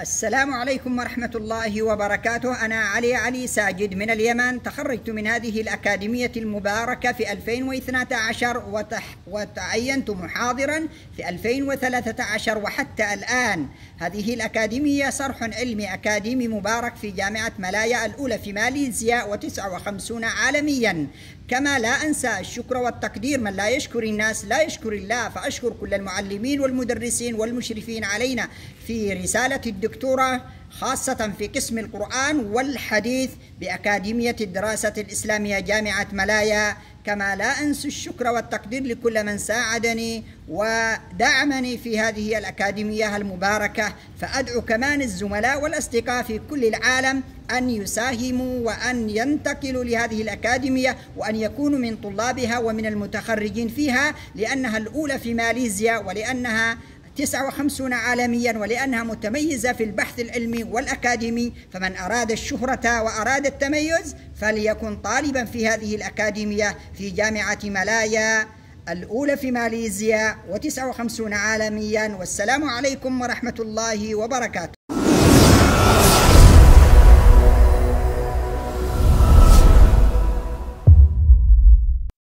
السلام عليكم ورحمة الله وبركاته أنا علي علي ساجد من اليمن تخرجت من هذه الأكاديمية المباركة في 2012 وتح... وتعينت محاضرا في 2013 وحتى الآن هذه الأكاديمية صرح علمي أكاديمي مبارك في جامعة ملايا الأولى في ماليزيا و59 عالميا كما لا أنسى الشكر والتقدير من لا يشكر الناس لا يشكر الله فأشكر كل المعلمين والمدرسين والمشرفين علينا في رسالة الدكتور الدكتورة خاصة في قسم القرآن والحديث بأكاديمية الدراسة الإسلامية جامعة ملايا كما لا أنسى الشكر والتقدير لكل من ساعدني ودعمني في هذه الأكاديمية المباركة فأدعو كمان الزملاء والأصدقاء في كل العالم أن يساهموا وأن ينتقلوا لهذه الأكاديمية وأن يكونوا من طلابها ومن المتخرجين فيها لأنها الأولى في ماليزيا ولأنها 59 عالميا ولأنها متميزة في البحث العلمي والأكاديمي فمن أراد الشهرة وأراد التميز فليكن طالبا في هذه الأكاديمية في جامعة ملايا الأولى في ماليزيا و59 عالميا والسلام عليكم ورحمة الله وبركاته